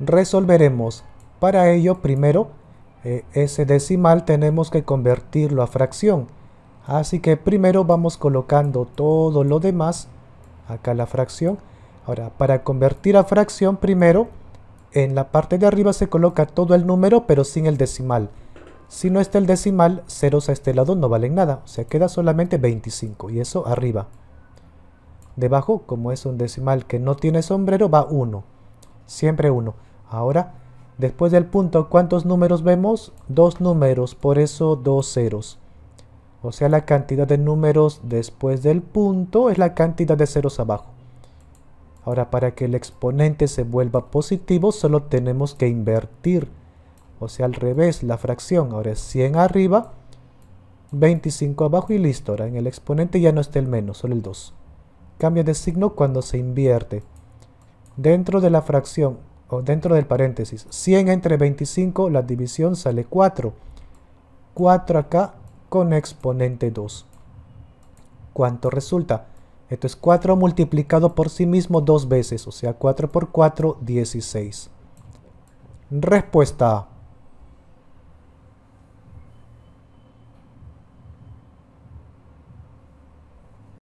resolveremos. Para ello, primero, eh, ese decimal tenemos que convertirlo a fracción. Así que primero vamos colocando todo lo demás, acá la fracción. Ahora, para convertir a fracción, primero, en la parte de arriba se coloca todo el número, pero sin el decimal. Si no está el decimal, ceros a este lado no valen nada, o sea, queda solamente 25, y eso arriba. Debajo, como es un decimal que no tiene sombrero, va 1, siempre 1. Ahora, después del punto, ¿cuántos números vemos? Dos números, por eso dos ceros. O sea, la cantidad de números después del punto es la cantidad de ceros abajo. Ahora, para que el exponente se vuelva positivo, solo tenemos que invertir. O sea, al revés, la fracción. Ahora es 100 arriba, 25 abajo y listo. Ahora en el exponente ya no está el menos, solo el 2. Cambia de signo cuando se invierte. Dentro de la fracción o dentro del paréntesis, 100 entre 25, la división sale 4. 4 acá con exponente 2. ¿Cuánto resulta? Esto es 4 multiplicado por sí mismo dos veces, o sea, 4 por 4, 16. Respuesta A.